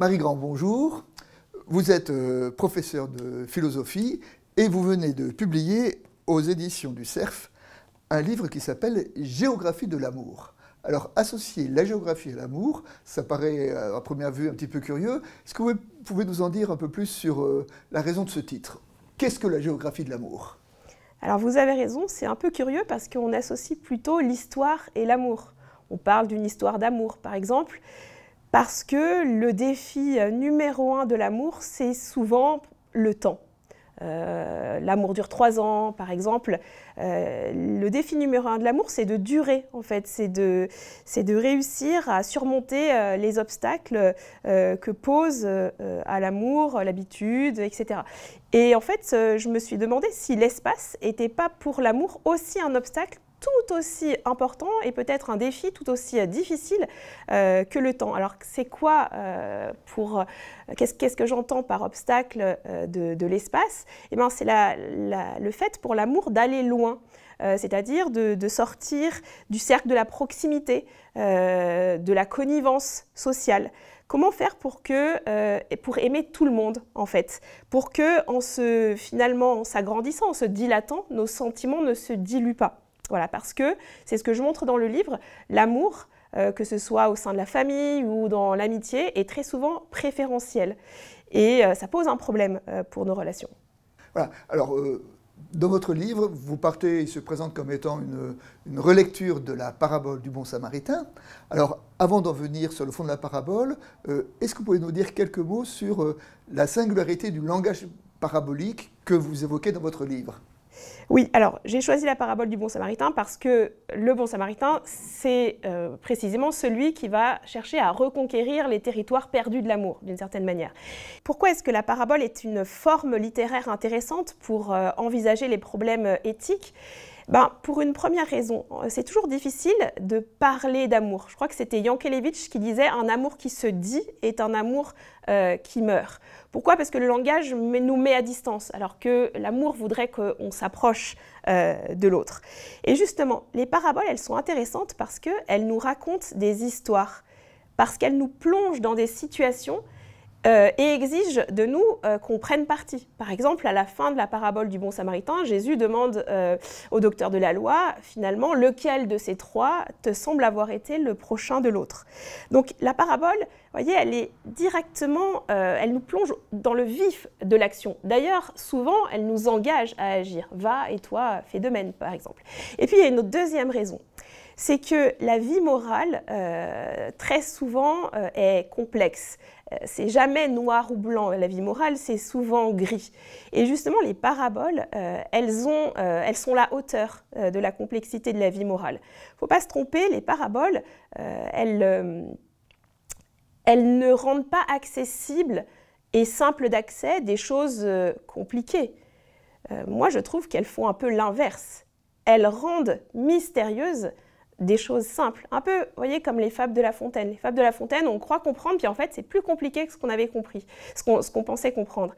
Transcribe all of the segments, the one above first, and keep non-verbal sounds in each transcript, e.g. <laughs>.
Marie Grand, bonjour. Vous êtes euh, professeur de philosophie et vous venez de publier aux éditions du CERF un livre qui s'appelle Géographie de l'amour. Alors, associer la géographie à l'amour, ça paraît euh, à première vue un petit peu curieux. Est-ce que vous pouvez nous en dire un peu plus sur euh, la raison de ce titre Qu'est-ce que la géographie de l'amour Alors, vous avez raison, c'est un peu curieux parce qu'on associe plutôt l'histoire et l'amour. On parle d'une histoire d'amour, par exemple, parce que le défi euh, numéro un de l'amour, c'est souvent le temps. Euh, l'amour dure trois ans, par exemple. Euh, le défi numéro un de l'amour, c'est de durer, en fait. C'est de, c'est de réussir à surmonter les obstacles que pose à l'amour l'habitude, etc. Et en fait, je me suis demandé si l'espace n'était pas pour l'amour aussi un obstacle tout aussi important et peut-être un défi tout aussi euh, difficile euh, que le temps. Alors c'est quoi euh, pour qu'est-ce, que j'entends par obstacle de, l'espace Eh bien c'est le fait pour l'amour d'aller loin. c'est-à-dire de, sortir du cercle de la proximité, de la connivence sociale. Comment faire pour que, pour aimer tout le monde en fait, pour que, se, finalement, en s'agrandissant, en se dilatant, nos sentiments ne se diluent pas. Voilà, parce que c'est ce que je montre dans le livre, l'amour, euh, que ce soit au sein de la famille ou dans l'amitié, est très souvent préférentiel. Et euh, ça pose un problème euh, pour nos relations. Voilà, alors dans votre livre, vous partez, il se présente comme étant une, une relecture de la parabole du bon samaritain. Alors, avant d'en venir sur le fond de la parabole, est-ce que vous pouvez nous dire quelques mots sur la singularité du langage parabolique que vous évoquez dans votre livre oui, alors j'ai choisi la parabole du bon samaritain parce que le bon samaritain, c'est euh, précisément celui qui va chercher à reconquérir les territoires perdus de l'amour, d'une certaine manière. Pourquoi est-ce que la parabole est une forme littéraire intéressante pour euh, envisager les problèmes euh, éthiques ben, pour une première raison, c'est toujours difficile de parler d'amour. Je crois que c'était Yankelevitch qui disait Un amour qui se dit est un amour euh, qui meurt. Pourquoi Parce que le langage nous met à distance, alors que l'amour voudrait qu'on s'approche euh, de l'autre. Et justement, les paraboles, elles sont intéressantes parce qu'elles nous racontent des histoires, parce qu'elles nous plongent dans des situations euh, et exige de nous euh, qu'on prenne parti. Par exemple, à la fin de la parabole du bon samaritain, Jésus demande euh, au docteur de la loi, finalement, lequel de ces trois te semble avoir été le prochain de l'autre. Donc la parabole, vous voyez, elle est directement, elle nous plonge dans le vif de l'action. D'ailleurs, souvent, elle nous engage à agir. Va et toi, fais de même, par exemple. Et puis, il y a une deuxième raison c'est que la vie morale, euh, très souvent, euh, est complexe. Euh, c'est jamais noir ou blanc, la vie morale, c'est souvent gris. Et justement, les paraboles, elles, sont la hauteur de la complexité de la vie morale. Il ne faut pas se tromper, les paraboles, elles, elles ne rendent pas accessibles et simples d'accès des choses compliquées. moi, je trouve qu'elles font un peu l'inverse. Elles rendent mystérieuses des choses simples. Un peu, voyez, comme les fables de La Fontaine. Les fables de La Fontaine, on croit comprendre, puis en fait, c'est plus compliqué que ce qu'on avait compris, ce qu'on pensait comprendre.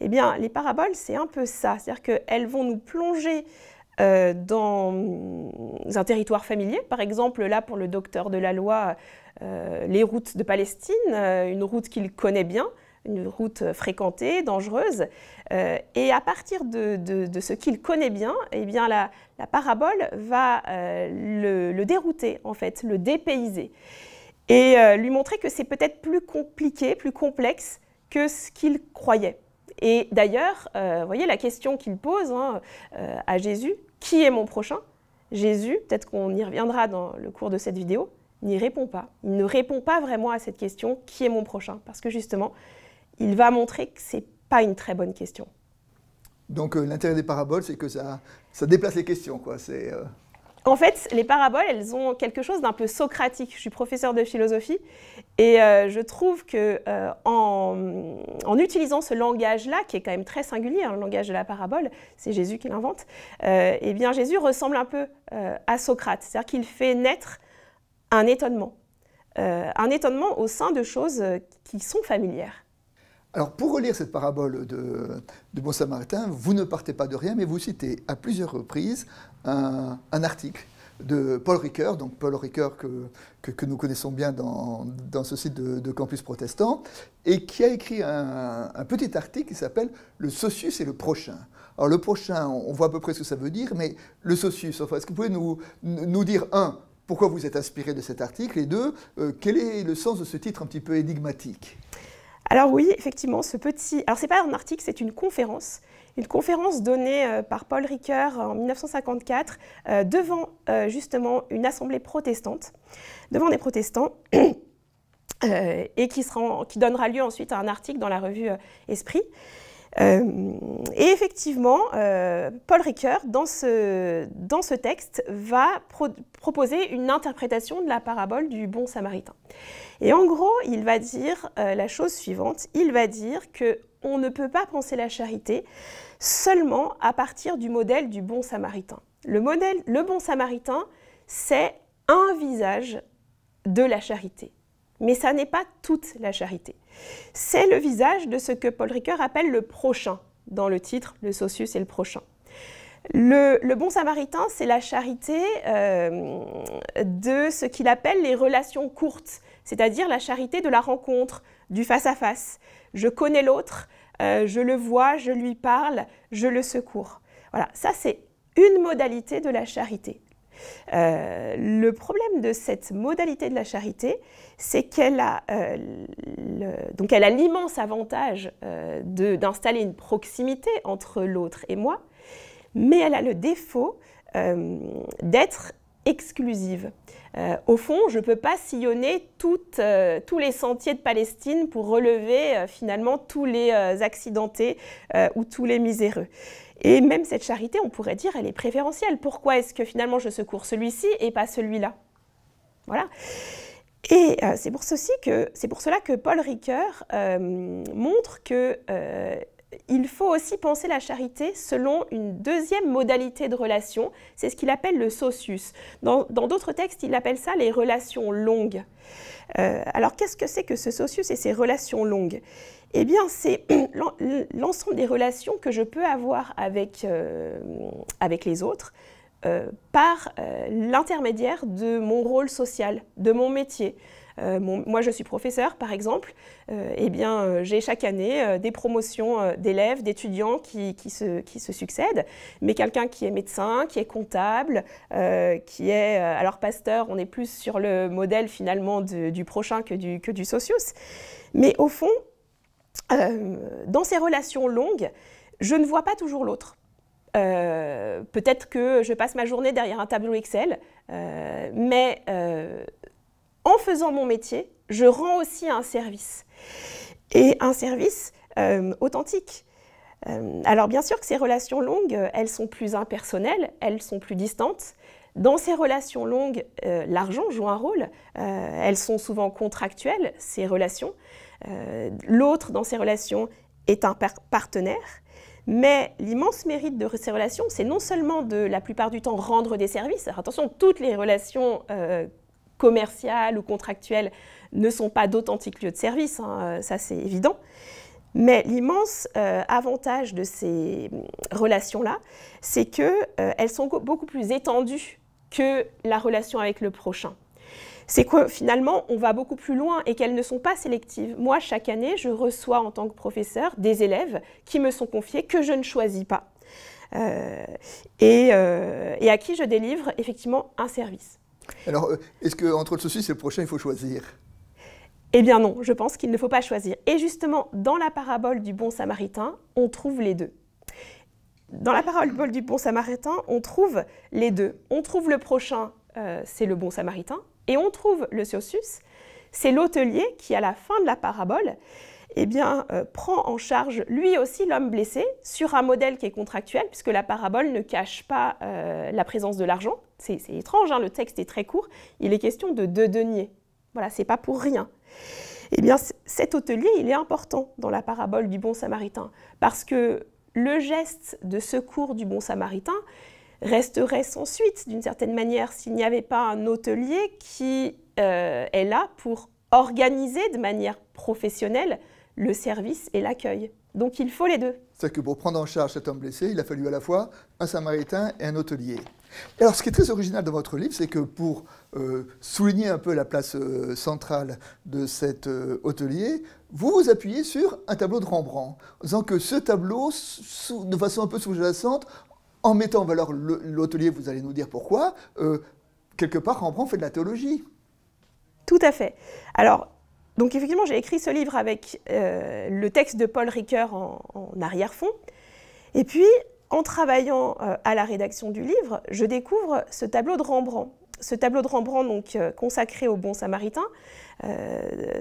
Eh bien, les paraboles, c'est un peu ça. C'est-à-dire qu'elles vont nous plonger euh, dans un territoire familier. Par exemple, là, pour le docteur de la loi, euh, les routes de Palestine, euh, une route qu'il connaît bien une route euh, fréquentée, dangereuse. Euh, et à partir de, ce qu'il connaît bien, eh bien la, parabole va euh, le, dérouter, en fait, le dépayser. Et lui montrer que c'est peut-être plus compliqué, plus complexe que ce qu'il croyait. Et d'ailleurs, vous voyez la question qu'il pose hein, à Jésus, qui est mon prochain Jésus, peut-être qu'on y reviendra dans le cours de cette vidéo, n'y répond pas. Il ne répond pas vraiment à cette question qui est mon prochain Parce que justement, il va montrer que ce n'est pas une très bonne question. Donc euh, l'intérêt des paraboles, c'est que ça, ça déplace les questions. Quoi. C'est, euh, En fait, les paraboles, elles ont quelque chose d'un peu socratique. Je suis professeur de philosophie et euh, je trouve que en, utilisant ce langage-là, qui est quand même très singulier, hein, le langage de la parabole, c'est Jésus qui l'invente, eh bien Jésus ressemble un peu à Socrate. C'est-à-dire qu'il fait naître un étonnement. un étonnement au sein de choses qui sont familières. Alors, pour relire cette parabole de, de, Bon Samaritain, vous ne partez pas de rien, mais vous citez à plusieurs reprises un, article de Paul Ricoeur, donc Paul Ricoeur que, nous connaissons bien dans, ce site de, Campus Protestant, et qui a écrit un, petit article qui s'appelle Le socius et le prochain. Alors le prochain, on voit à peu près ce que ça veut dire, mais le socius, enfin, est-ce que vous pouvez nous, dire, un, pourquoi vous êtes inspiré de cet article, et deux, euh, quel est le sens de ce titre un petit peu énigmatique alors oui, effectivement, ce petit... Alors c'est pas un article, c'est une conférence. Une conférence donnée euh, par Paul Ricoeur en 1954 euh, devant euh, justement une assemblée protestante, devant des protestants, <coughs> et qui, donnera lieu ensuite à un article dans la revue Esprit. Euh, et effectivement, euh, Paul Ricoeur, dans ce, texte, va proposer une interprétation de la parabole du bon samaritain. Et en gros, il va dire euh, la chose suivante, il va dire que on ne peut pas penser la charité seulement à partir du modèle du bon samaritain. Le modèle, le bon samaritain, c'est un visage de la charité. Mais ça n'est pas toute la charité. C'est le visage de ce que Paul Ricoeur appelle le prochain, dans le titre Le Socius et le prochain. Le, bon samaritain, c'est la charité euh, de ce qu'il appelle les relations courtes, c'est-à-dire la charité de la rencontre, du face-à-face. Je connais l'autre, euh, je le vois, je lui parle, je le secours. Voilà, ça c'est une modalité de la charité. Euh, le problème de cette modalité de la charité, c'est qu'elle a, euh, donc elle a l'immense avantage euh, d'installer une proximité entre l'autre et moi, mais elle a le défaut d'être exclusive. Euh, au fond, je ne peux pas sillonner toutes, euh, tous les sentiers de Palestine pour relever euh, finalement tous les accidentés ou tous les miséreux. Et même cette charité, on pourrait dire, elle est préférentielle. Pourquoi est-ce que finalement je secours celui-ci et pas celui-là Voilà. Et c'est pour, ceci que, c'est pour cela que Paul Ricoeur montre que il faut aussi penser la charité selon une deuxième modalité de relation, c'est ce qu'il appelle le socius. Dans d'autres textes, il appelle ça les relations longues. Euh, alors qu'est-ce que c'est que ce socius et ces relations longues Eh bien, c'est <clears throat> l'ensemble des relations que je peux avoir avec, euh, les autres euh, par l'intermédiaire de mon rôle social, de mon métier, euh, moi, je suis professeur, par exemple. Euh, eh bien, euh, j'ai chaque année des promotions d'élèves, d'étudiants qui, se, qui, se, succèdent. Mais quelqu'un qui est médecin, qui est comptable, qui est alors pasteur, on est plus sur le modèle finalement du, prochain que du, que du socius. Mais au fond, dans ces relations longues, je ne vois pas toujours l'autre. Peut-être que je passe ma journée derrière un tableau Excel, mais en faisant mon métier, je rends aussi un service. Et un service euh, authentique. Euh, alors bien sûr que ces relations longues, euh, elles sont plus impersonnelles, elles sont plus distantes. Dans ces relations longues, l'argent joue un rôle. elles sont souvent contractuelles, ces relations. L'autre, dans ces relations, est un partenaire. Mais l'immense mérite de ces relations, c'est non seulement de la plupart du temps rendre des services, alors attention, toutes les relations commerciales ou contractuelles ne sont pas d'authentiques lieux de service, hein, euh, ça c'est évident. Mais l'immense euh, avantage de ces relations-là, c'est qu'elles euh, sont beaucoup plus étendues que la relation avec le prochain. C'est que finalement, on va beaucoup plus loin et qu'elles ne sont pas sélectives. Moi, chaque année, je reçois en tant que professeur des élèves qui me sont confiés que je ne choisis pas et à qui je délivre effectivement un service. Alors, euh, est-ce qu'entre socius et le prochain, il faut choisir Eh bien non, je pense qu'il ne faut pas choisir. Et justement, dans la parabole du bon samaritain, on trouve les deux. Dans la parabole du bon samaritain, on trouve les deux. On trouve le prochain, euh, c'est le bon samaritain, et on trouve le socius, c'est l'hôtelier qui, à la fin de la parabole, eh bien, euh, prend en charge lui aussi l'homme blessé sur un modèle qui est contractuel, puisque la parabole ne cache pas euh, la présence de l'argent. C'est étrange, hein, le texte est très court. Il est question de deux deniers. Voilà, c'est pas pour rien. Eh bien, cet hôtelier, il est important dans la parabole du bon samaritain, parce que le geste de secours du bon samaritain resterait sans suite, d'une certaine manière, s'il n'y avait pas un hôtelier qui euh, est là pour organiser de manière professionnelle le service et l'accueil. Donc il faut les deux. C'est que pour prendre en charge cet homme blessé, il a fallu à la fois un samaritain et un hôtelier. Alors ce qui est très original dans votre livre, c'est que pour euh, souligner un peu la place euh, centrale de cet euh, hôtelier, vous vous appuyez sur un tableau de Rembrandt, en disant que ce tableau, de façon un peu sous-jacente, en mettant en valeur l'hôtelier, vous allez nous dire pourquoi, quelque part Rembrandt fait de la théologie. Tout à fait. Alors donc effectivement, j'ai écrit ce livre avec euh, le texte de Paul Ricoeur en, arrière-fond. Et puis, en travaillant euh, à la rédaction du livre, je découvre ce tableau de Rembrandt. Ce tableau de Rembrandt, donc euh, consacré au bon samaritain,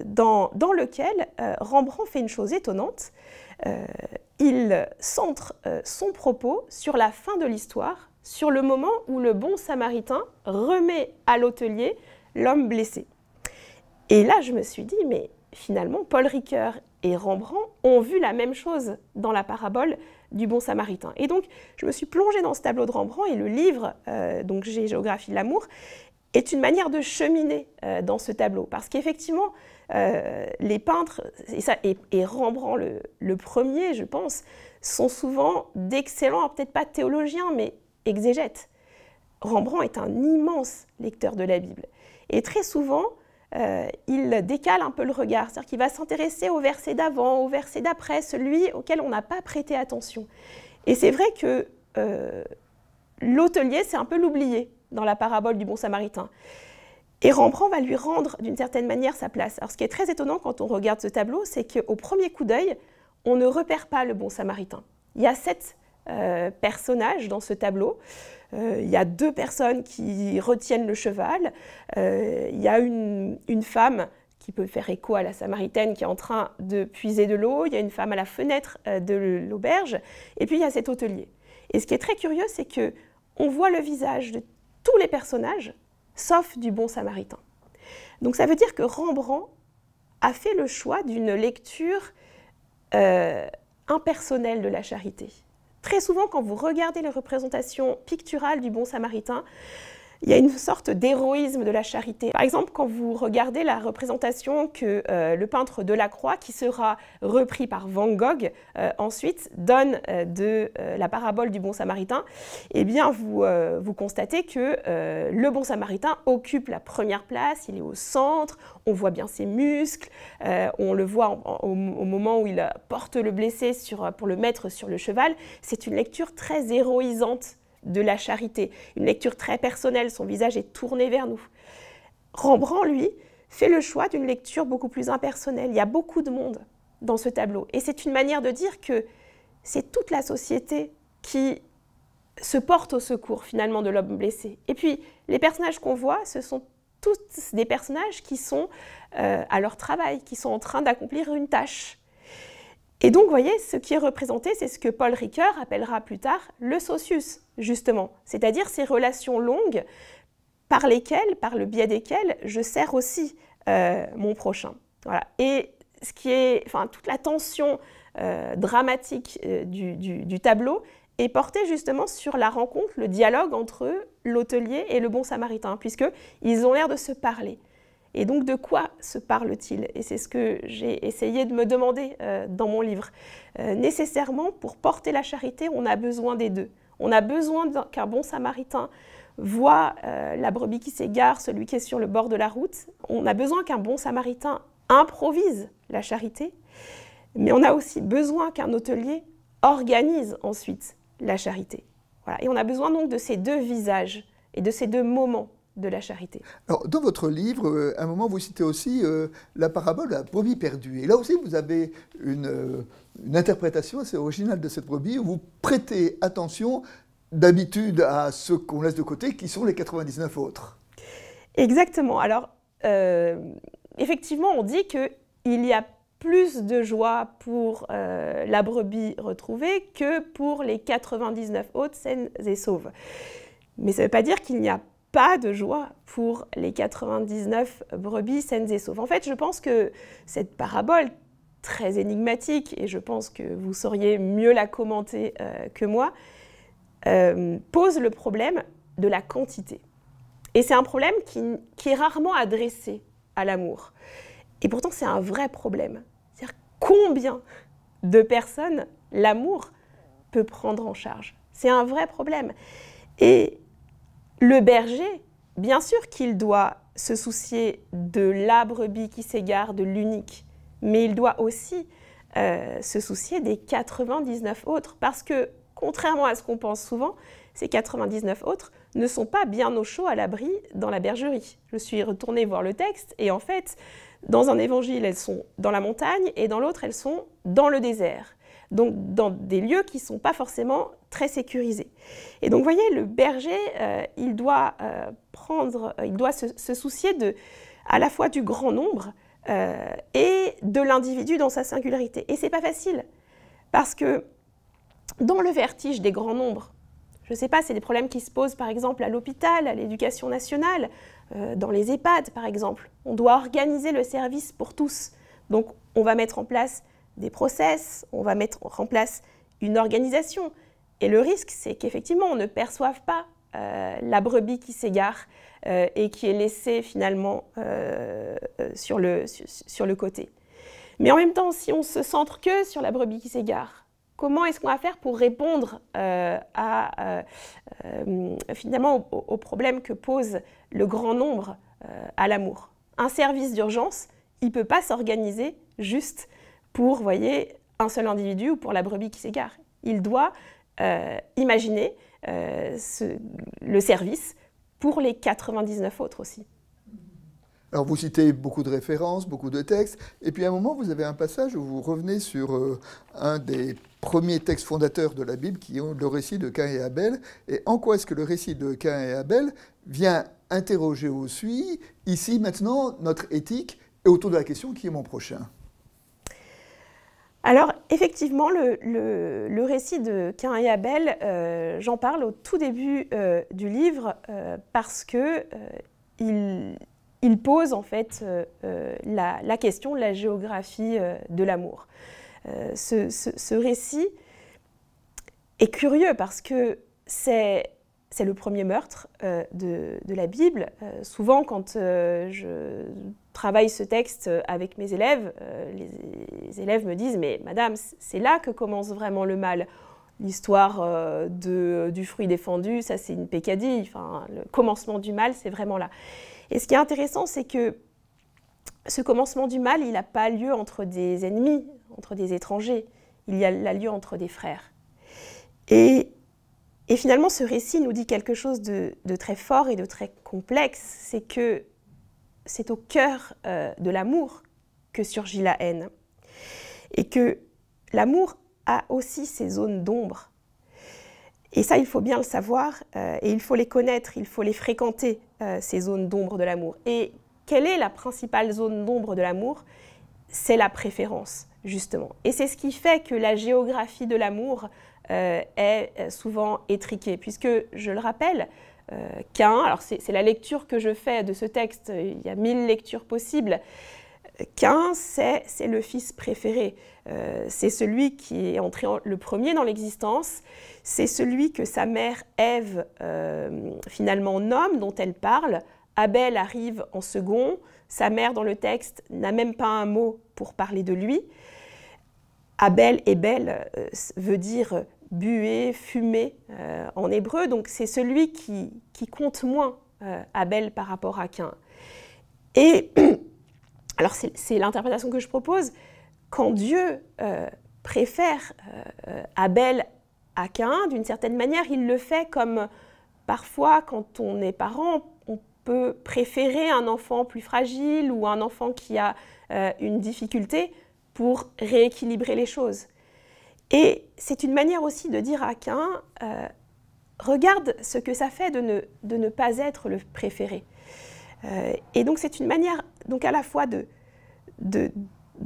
dans, dans, lequel Rembrandt fait une chose étonnante. il centre son propos sur la fin de l'histoire, sur le moment où le bon samaritain remet à l'hôtelier l'homme blessé. Et là, je me suis dit, mais finalement, Paul Ricoeur et Rembrandt ont vu la même chose dans la parabole du bon samaritain. Et donc, je me suis plongée dans ce tableau de Rembrandt et le livre, euh, donc J'ai géographie de l'amour, est une manière de cheminer euh, dans ce tableau. Parce qu'effectivement, euh, les peintres, et, ça, et, Rembrandt le, premier, je pense, sont souvent d'excellents, peut-être pas théologiens, mais exégètes. Rembrandt est un immense lecteur de la Bible. Et très souvent, euh, il décale un peu le regard, c'est-à-dire qu'il va s'intéresser au verset d'avant, au verset d'après, celui auquel on n'a pas prêté attention. Et c'est vrai que euh, l'hôtelier, c'est un peu l'oublié dans la parabole du bon samaritain. Et Rembrandt va lui rendre d'une certaine manière sa place. Alors ce qui est très étonnant quand on regarde ce tableau, c'est qu'au premier coup d'œil, on ne repère pas le bon samaritain. Il y a sept euh, personnages dans ce tableau. Euh, il y a deux personnes qui retiennent le cheval. Euh, il y a une, femme qui peut faire écho à la Samaritaine qui est en train de puiser de l'eau, il y a une femme à la fenêtre euh, de l'auberge, et puis il y a cet hôtelier. Et ce qui est très curieux, c'est que on voit le visage de tous les personnages, sauf du bon Samaritain. Donc ça veut dire que Rembrandt a fait le choix d'une lecture impersonnelle de la charité. Très souvent, quand vous regardez les représentations picturales du bon samaritain, il y a une sorte d'héroïsme de la charité. Par exemple, quand vous regardez la représentation que euh, le peintre de la Croix, qui sera repris par Van Gogh euh, ensuite, donne euh, de la parabole du bon samaritain, eh bien vous, constatez que le bon samaritain occupe la première place, il est au centre, on voit bien ses muscles, on le voit au, moment où il porte le blessé pour le mettre sur le cheval. C'est une lecture très héroïsante de la charité, une lecture très personnelle, son visage est tourné vers nous. Rembrandt, lui, fait le choix d'une lecture beaucoup plus impersonnelle. Il y a beaucoup de monde dans ce tableau. Et c'est une manière de dire que c'est toute la société qui se porte au secours finalement de l'homme blessé. Et puis, les personnages qu'on voit, ce sont tous des personnages qui sont euh, à leur travail, qui sont en train d'accomplir une tâche. Et donc, vous voyez, ce qui est représenté, c'est ce que Paul Ricoeur appellera plus tard le socius, justement, c'est-à-dire ces relations longues par lesquelles, par le biais desquelles, je sers aussi euh, mon prochain. Et ce qui est, enfin, toute la tension euh, dramatique euh, du, du, tableau est portée justement sur la rencontre, le dialogue entre l'hôtelier et le bon samaritain, puisque ont l'air de se parler. Et donc de quoi se parle-t-il Et c'est ce que j'ai essayé de me demander euh, dans mon livre. Euh, nécessairement, pour porter la charité, on a besoin des deux. On a besoin qu'un bon samaritain voit euh, la brebis qui s'égare, celui qui est sur le bord de la route. On a besoin qu'un bon samaritain improvise la charité. Mais on a aussi besoin qu'un hôtelier organise ensuite la charité. Voilà. Et on a besoin donc de ces deux visages et de ces deux moments de la charité. dans votre livre, euh, à un moment, vous citez aussi euh, la parabole de la brebis perdue. Et là aussi, vous avez une, euh, une interprétation assez originale de cette brebis où vous prêtez attention d'habitude à ce qu'on laisse de côté, qui sont les 99 autres. Exactement. Alors, effectivement, on dit qu'il y a plus de joie pour la brebis retrouvée que pour les 99 autres saines et sauves. Mais ça ne veut pas dire qu'il n'y a pas de joie pour les 99 brebis saines et sauves. En fait, je pense que cette parabole très énigmatique, et je pense que vous sauriez mieux la commenter euh, que moi, euh, pose le problème de la quantité. Et c'est un problème qui, qui, est rarement adressé à l'amour. Et pourtant, c'est un vrai problème. C'est-à-dire combien de personnes l'amour peut prendre en charge. C'est un vrai problème. Et le berger, bien sûr qu'il doit se soucier de la brebis qui s'égare, de l'unique, mais il doit aussi euh, se soucier des 99 autres, parce que contrairement à ce qu'on pense souvent, ces 99 autres ne sont pas bien au chaud à l'abri dans la bergerie. Je suis retournée voir le texte et en fait, dans un évangile, elles sont dans la montagne et dans l'autre, elles sont dans le désert donc dans des lieux qui ne sont pas forcément très sécurisés. Et donc, vous voyez, le berger, euh, il doit euh, prendre, euh, il doit se, soucier de, à la fois du grand nombre et de l'individu dans sa singularité. Et c'est pas facile parce que dans le vertige des grands nombres, je ne sais pas, c'est des problèmes qui se posent par exemple à l'hôpital, à l'éducation nationale, dans les EHPAD par exemple. On doit organiser le service pour tous. Donc on va mettre en place des process, on va mettre en place une organisation. Et le risque, c'est qu'effectivement, on ne perçoive pas euh, la brebis qui s'égare euh, et qui est laissée finalement euh, sur, le, côté. Mais en même temps, si on se centre que sur la brebis qui s'égare, comment est-ce qu'on va faire pour répondre finalement aux au problèmes que pose le grand nombre à l'amour Un service d'urgence, il ne peut pas s'organiser juste pour, voyez, un seul individu ou pour la brebis qui s'égare. Il doit euh, imaginer euh, le service pour les 99 autres aussi. Alors vous citez beaucoup de références, beaucoup de textes, et puis à un moment vous avez un passage où vous revenez sur euh, un des premiers textes fondateurs de la Bible qui est le récit de Cain et Abel, et en quoi est-ce que le récit de Cain et Abel vient interroger aussi, ici maintenant, notre éthique et autour de la question qui est mon prochain alors effectivement, le, récit de Cain et Abel, euh, j'en parle au tout début euh, du livre euh, parce que il, pose en fait la, question de la géographie de l'amour. Ce, récit est curieux parce que c'est le premier meurtre de, la Bible. souvent, quand je travaille ce texte euh, avec mes élèves, euh, les, élèves me disent Mais madame, c'est là que commence vraiment le mal. L'histoire euh, du fruit défendu, ça c'est une pécadille. Enfin, le commencement du mal, c'est vraiment là. Et ce qui est intéressant, c'est que ce commencement du mal, il n'a pas lieu entre des ennemis, entre des étrangers. Il y a, lieu entre des frères. Et, finalement, ce récit nous dit quelque chose de, de très fort et de très complexe. C'est que c'est au cœur euh, de l'amour que surgit la haine. Et que l'amour a aussi ses zones d'ombre. Et ça, il faut bien le savoir, euh, et il faut les connaître, il faut les fréquenter, euh, ces zones d'ombre de l'amour. Et quelle est la principale zone d'ombre de l'amour C'est la préférence, justement. Et c'est ce qui fait que la géographie de l'amour est souvent étriquée, puisque, je le rappelle, euh, qu'un. Alors c'est la lecture que je fais de ce texte, il y a mille lectures possibles. Euh, qu'un, c'est le fils préféré, euh, c'est celui qui est entré le premier dans l'existence, c'est celui que sa mère Ève finalement nomme, dont elle parle. Abel arrive en second, sa mère dans le texte n'a même pas un mot pour parler de lui. Abel et belle veut dire bué, fumée euh, en hébreu. Donc c'est celui qui, compte moins euh, Abel par rapport à Cain. Et <clears throat> alors c'est l'interprétation que je propose. Quand Dieu euh, préfère Abel à Cain, d'une certaine manière, il le fait comme parfois quand on est parent, on peut préférer un enfant plus fragile ou un enfant qui a une difficulté pour rééquilibrer les choses. Et c'est une manière aussi de dire à Quin euh, regarde ce que ça fait de ne, de ne pas être le préféré. Euh, et donc c'est une manière donc à la fois de, de,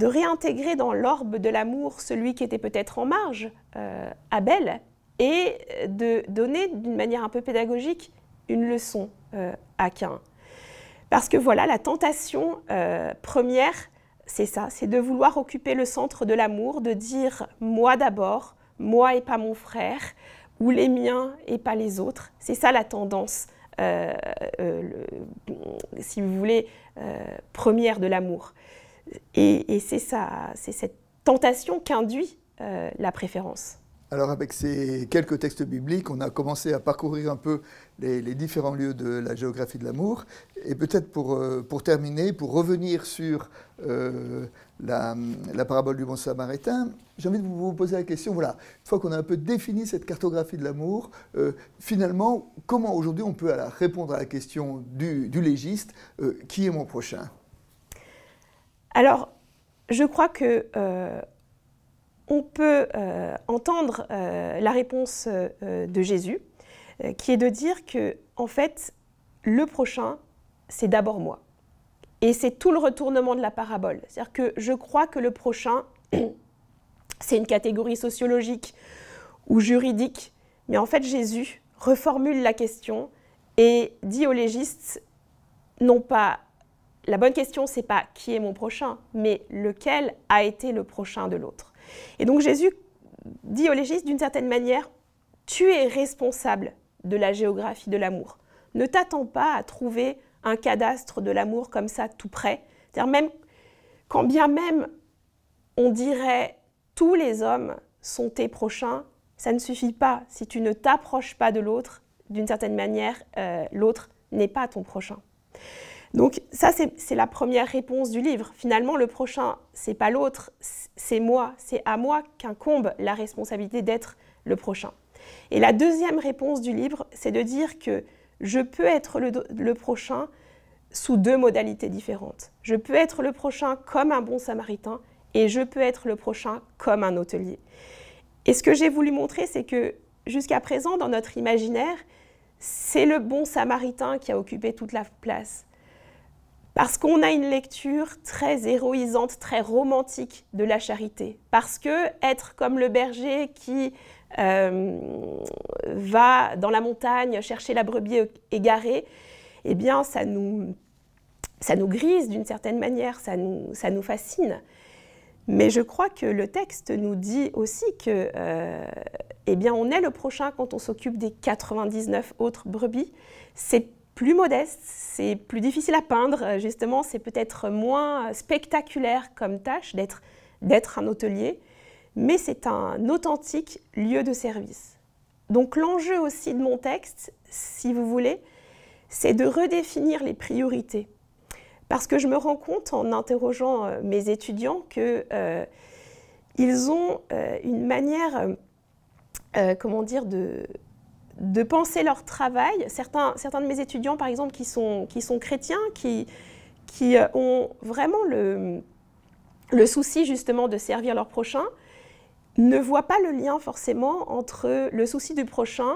réintégrer dans l'orbe de l'amour celui qui était peut-être en marge, euh, Abel, et de donner d'une manière un peu pédagogique une leçon à Quin Parce que voilà, la tentation première, c'est ça, c'est de vouloir occuper le centre de l'amour, de dire moi d'abord, moi et pas mon frère, ou les miens et pas les autres. C'est ça la tendance, euh, euh, si vous voulez, euh, première de l'amour. Et, et c'est cette tentation qu'induit la préférence. Alors avec ces quelques textes bibliques, on a commencé à parcourir un peu les, différents lieux de la géographie de l'amour. Et peut-être pour, euh, pour, terminer, pour revenir sur euh, la, parabole du bon samaritain, j'ai envie de vous poser la question, voilà, une fois qu'on a un peu défini cette cartographie de l'amour, euh, finalement, comment aujourd'hui on peut alors répondre à la question du, légiste, qui est mon prochain Alors, je crois que on peut euh, entendre euh, la réponse euh, de Jésus, qui est de dire que, en fait, le prochain, c'est d'abord moi. Et c'est tout le retournement de la parabole. C'est-à-dire que je crois que le prochain, <clears throat> c'est une catégorie sociologique ou juridique, mais en fait, Jésus reformule la question et dit aux légistes, non pas la bonne question, c'est pas qui est mon prochain, mais lequel a été le prochain de l'autre. Et donc Jésus dit au légiste d'une certaine manière, tu es responsable de la géographie de l'amour. Ne t'attends pas à trouver un cadastre de l'amour comme ça tout près. cest même quand bien même on dirait tous les hommes sont tes prochains, ça ne suffit pas. Si tu ne t'approches pas de l'autre, d'une certaine manière, euh, l'autre n'est pas ton prochain. Donc ça, c'est la première réponse du livre. Finalement, le prochain, c'est pas l'autre, c'est moi, c'est à moi qu'incombe la responsabilité d'être le prochain. Et la deuxième réponse du livre, c'est de dire que je peux être le, prochain sous deux modalités différentes. Je peux être le prochain comme un bon samaritain et je peux être le prochain comme un hôtelier. Et ce que j'ai voulu montrer, c'est que jusqu'à présent, dans notre imaginaire, c'est le bon samaritain qui a occupé toute la place parce qu'on a une lecture très héroïsante, très romantique de la charité, parce que être comme le berger qui euh, va dans la montagne chercher la brebis égarée, eh bien ça nous, ça nous grise d'une certaine manière, ça nous, ça nous fascine. Mais je crois que le texte nous dit aussi que, euh, eh bien, on est le prochain quand on s'occupe des 99 autres brebis. C'est plus modeste, c'est plus difficile à peindre, euh, justement, c'est peut-être moins spectaculaire comme tâche d'être, d'être un hôtelier, mais c'est un authentique lieu de service. Donc l'enjeu aussi de mon texte, si vous voulez, c'est de redéfinir les priorités. Parce que je me rends compte en interrogeant euh, mes étudiants qu'ils euh, ont euh, une manière, comment dire, de, de penser leur travail. Certains, certains de mes étudiants, par exemple, qui sont, qui sont chrétiens, qui, qui euh, ont vraiment le, le souci justement de servir leur prochain, ne voient pas le lien forcément entre le souci du prochain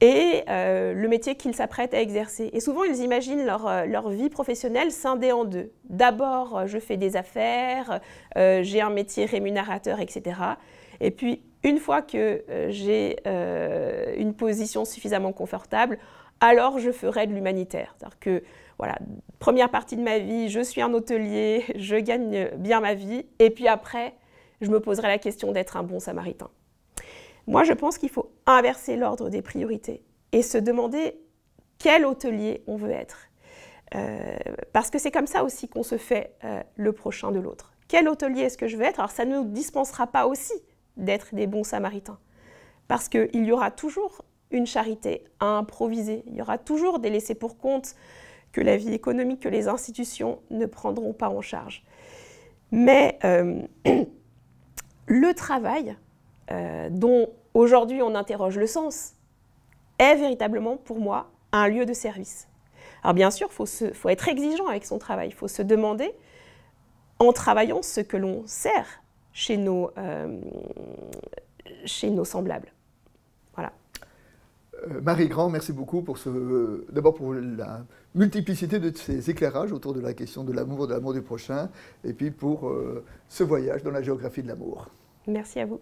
et euh, le métier qu'ils s'apprêtent à exercer. Et souvent, ils imaginent leur, euh, leur vie professionnelle scindée en deux. D'abord, je fais des affaires, j'ai un métier rémunérateur, etc. Et puis, une fois que euh, j'ai euh, une position suffisamment confortable, alors je ferai de l'humanitaire. C'est-à-dire que, voilà, première partie de ma vie, je suis un hôtelier, <laughs> je gagne bien ma vie, et puis après, je me poserai la question d'être un bon samaritain. Moi, je pense qu'il faut inverser l'ordre des priorités et se demander quel hôtelier on veut être. Euh, parce que c'est comme ça aussi qu'on se fait le prochain de l'autre. Quel hôtelier est-ce que je veux être Alors, ça ne nous dispensera pas aussi d'être des bons samaritains. Parce qu'il y aura toujours une charité à improviser, il y aura toujours des laissés pour compte que la vie économique, que les institutions ne prendront pas en charge. Mais euh, <clears throat> le travail, euh, dont aujourd'hui on interroge le sens, est véritablement pour moi un lieu de service. Alors bien sûr, il faut, faut, être exigeant avec son travail, il faut se demander en travaillant ce que l'on sert chez nos, euh, chez nos semblables. Voilà. Euh, Marie Grand, merci beaucoup pour ce. D'abord pour la multiplicité de ces éclairages autour de la question de l'amour, de l'amour du prochain, et puis pour euh, ce voyage dans la géographie de l'amour. Merci à vous.